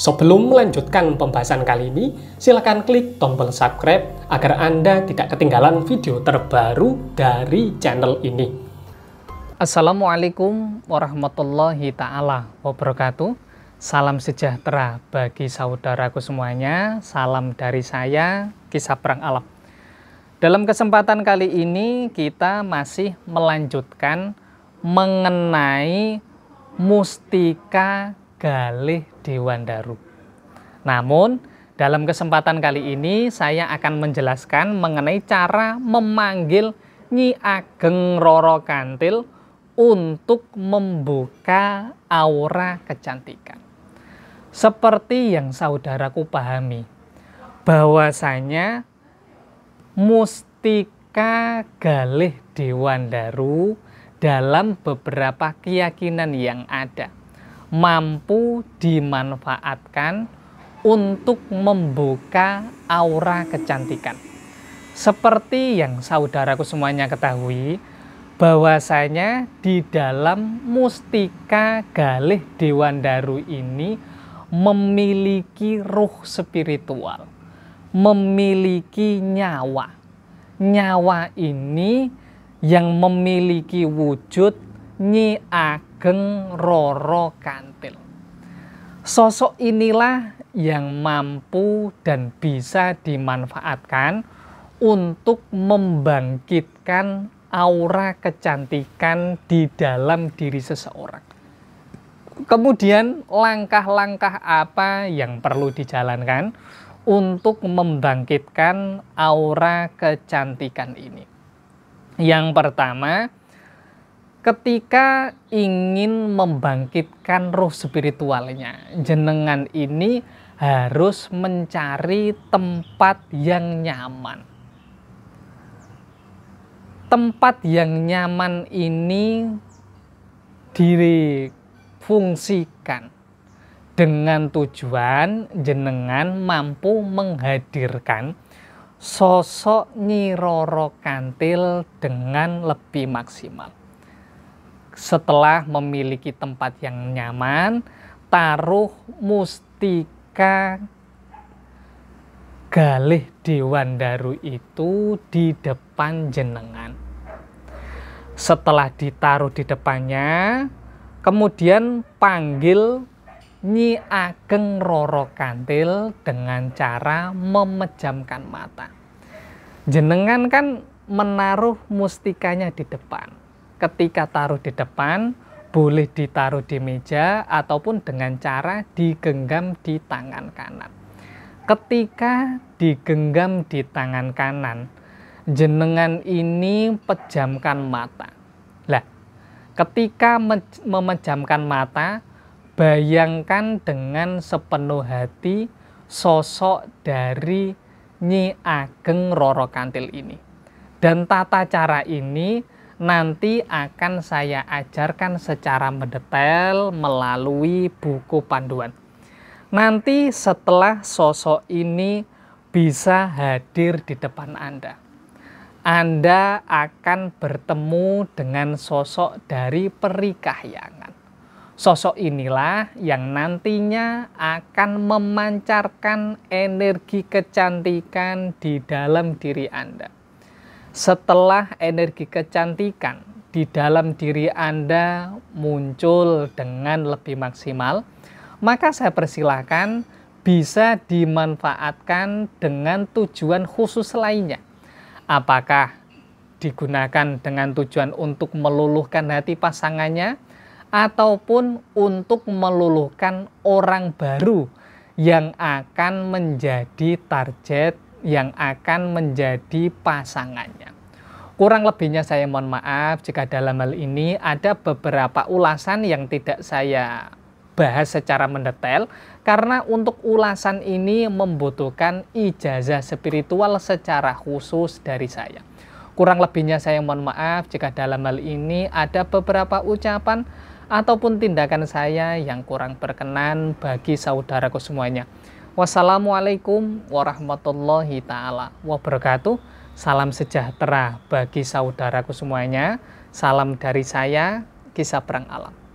Sebelum melanjutkan pembahasan kali ini, silakan klik tombol subscribe agar Anda tidak ketinggalan video terbaru dari channel ini. Assalamualaikum warahmatullahi taala wabarakatuh. Salam sejahtera bagi saudaraku semuanya. Salam dari saya, Kisah Perang Alam. Dalam kesempatan kali ini kita masih melanjutkan mengenai mustika Galih Dewandaru. Namun, dalam kesempatan kali ini saya akan menjelaskan mengenai cara memanggil Nyi Ageng Roro Kantil untuk membuka aura kecantikan. Seperti yang saudaraku pahami, bahwasanya mustika galih Dewandaru dalam beberapa keyakinan yang ada mampu dimanfaatkan untuk membuka aura kecantikan. Seperti yang saudaraku semuanya ketahui, bahwasanya di dalam Mustika Galih Dewandaru ini memiliki ruh spiritual, memiliki nyawa. Nyawa ini yang memiliki wujud Nyi Ageng Roro Kantil. Sosok inilah yang mampu dan bisa dimanfaatkan untuk membangkitkan aura kecantikan di dalam diri seseorang. Kemudian langkah-langkah apa yang perlu dijalankan untuk membangkitkan aura kecantikan ini? Yang pertama, ketika ingin membangkitkan roh spiritualnya, jenengan ini harus mencari tempat yang nyaman. Tempat yang nyaman ini difungsikan dengan tujuan jenengan mampu menghadirkan sosok Nyi Roro Kantil dengan lebih maksimal setelah memiliki tempat yang nyaman, taruh mustika galih Dewan Daru itu di depan jenengan. Setelah ditaruh di depannya, kemudian panggil Nyi Ageng Roro Kantil dengan cara memejamkan mata. Jenengan kan menaruh mustikanya di depan ketika taruh di depan boleh ditaruh di meja ataupun dengan cara digenggam di tangan kanan. Ketika digenggam di tangan kanan, jenengan ini pejamkan mata. Lah, ketika memejamkan mata, bayangkan dengan sepenuh hati sosok dari Nyi Ageng Roro Kantil ini. Dan tata cara ini nanti akan saya ajarkan secara mendetail melalui buku panduan. Nanti setelah sosok ini bisa hadir di depan Anda. Anda akan bertemu dengan sosok dari perikahyangan. Sosok inilah yang nantinya akan memancarkan energi kecantikan di dalam diri Anda setelah energi kecantikan di dalam diri Anda muncul dengan lebih maksimal, maka saya persilahkan bisa dimanfaatkan dengan tujuan khusus lainnya. Apakah digunakan dengan tujuan untuk meluluhkan hati pasangannya ataupun untuk meluluhkan orang baru yang akan menjadi target yang akan menjadi pasangannya. Kurang lebihnya saya mohon maaf jika dalam hal ini ada beberapa ulasan yang tidak saya bahas secara mendetail karena untuk ulasan ini membutuhkan ijazah spiritual secara khusus dari saya. Kurang lebihnya saya mohon maaf jika dalam hal ini ada beberapa ucapan ataupun tindakan saya yang kurang berkenan bagi saudaraku semuanya. Wassalamualaikum warahmatullahi taala wabarakatuh. Salam sejahtera bagi saudaraku semuanya. Salam dari saya, Kisah Perang Alam.